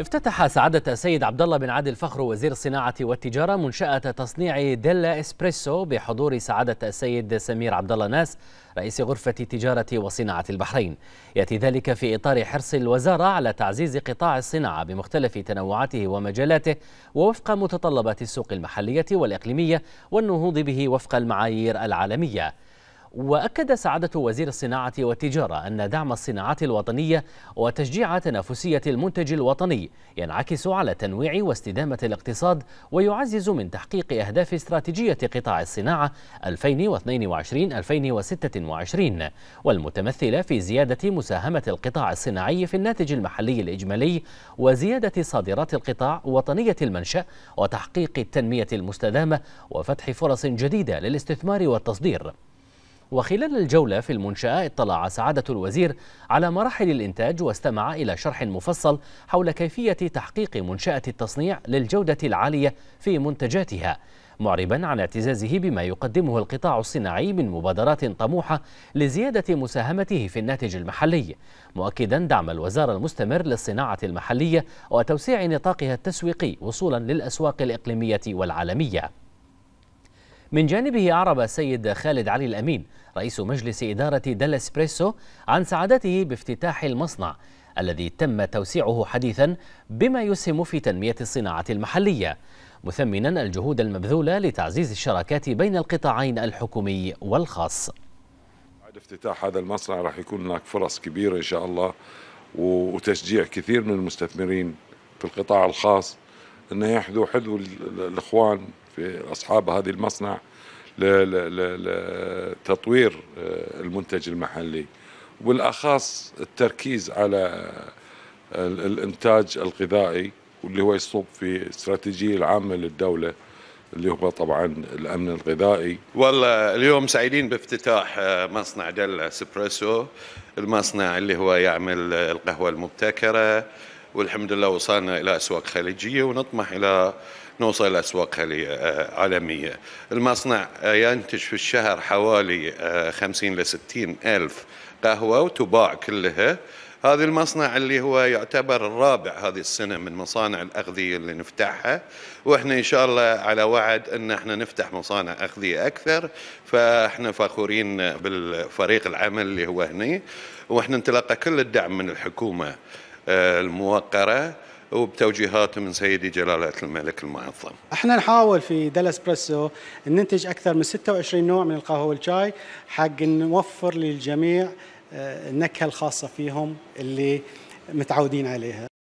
افتتح سعادة السيد عبد الله بن عادل فخر وزير الصناعة والتجارة منشأة تصنيع ديلا اسبريسو بحضور سعادة السيد سمير عبد الله ناس رئيس غرفة تجارة وصناعة البحرين. يأتي ذلك في إطار حرص الوزارة على تعزيز قطاع الصناعة بمختلف تنوعاته ومجالاته ووفق متطلبات السوق المحلية والإقليمية والنهوض به وفق المعايير العالمية. وأكد سعادة وزير الصناعة والتجارة أن دعم الصناعات الوطنية وتشجيع تنافسية المنتج الوطني ينعكس على تنويع واستدامة الاقتصاد ويعزز من تحقيق أهداف استراتيجية قطاع الصناعة 2022-2026 والمتمثلة في زيادة مساهمة القطاع الصناعي في الناتج المحلي الإجمالي وزيادة صادرات القطاع وطنية المنشأ وتحقيق التنمية المستدامة وفتح فرص جديدة للاستثمار والتصدير وخلال الجولة في المنشأة اطلع سعادة الوزير على مراحل الإنتاج واستمع إلى شرح مفصل حول كيفية تحقيق منشأة التصنيع للجودة العالية في منتجاتها معربا عن اعتزازه بما يقدمه القطاع الصناعي من مبادرات طموحة لزيادة مساهمته في الناتج المحلي مؤكدا دعم الوزارة المستمر للصناعة المحلية وتوسيع نطاقها التسويقي وصولا للأسواق الإقليمية والعالمية من جانبه أعرب السيد خالد علي الأمين رئيس مجلس إدارة دل إسبريسو عن سعادته بافتتاح المصنع الذي تم توسيعه حديثا بما يسهم في تنمية الصناعة المحلية مثمنا الجهود المبذولة لتعزيز الشراكات بين القطاعين الحكومي والخاص بعد افتتاح هذا المصنع راح يكون هناك فرص كبيرة إن شاء الله وتشجيع كثير من المستثمرين في القطاع الخاص أن يحذو حذو الإخوان في اصحاب هذه المصنع لتطوير آه، المنتج المحلي وبالاخص التركيز على آه، الانتاج الغذائي واللي هو يصب في استراتيجيه العامه للدوله اللي هو طبعا الامن الغذائي والله اليوم سعيدين بافتتاح آه، مصنع دل سبريسو المصنع اللي هو يعمل القهوه المبتكره والحمد لله وصلنا الى اسواق خليجيه ونطمح الى نوصل أسواق آه، عالمية المصنع آه، ينتج في الشهر حوالي 50 ل 60 ألف قهوة وتباع كلها هذا المصنع اللي هو يعتبر الرابع هذه السنة من مصانع الأغذية اللي نفتحها وإحنا إن شاء الله على وعد أن إحنا نفتح مصانع أغذية أكثر فإحنا فخورين بالفريق العمل اللي هو هني وإحنا نتلقى كل الدعم من الحكومة آه، الموقرة وبتوجيهات من سيدي جلالة آية الملك المعظم احنا نحاول في دل اسبريسو ننتج اكثر من 26 نوع من القهوه والشاي حق نوفر للجميع آه، النكهه الخاصه فيهم اللي متعودين عليها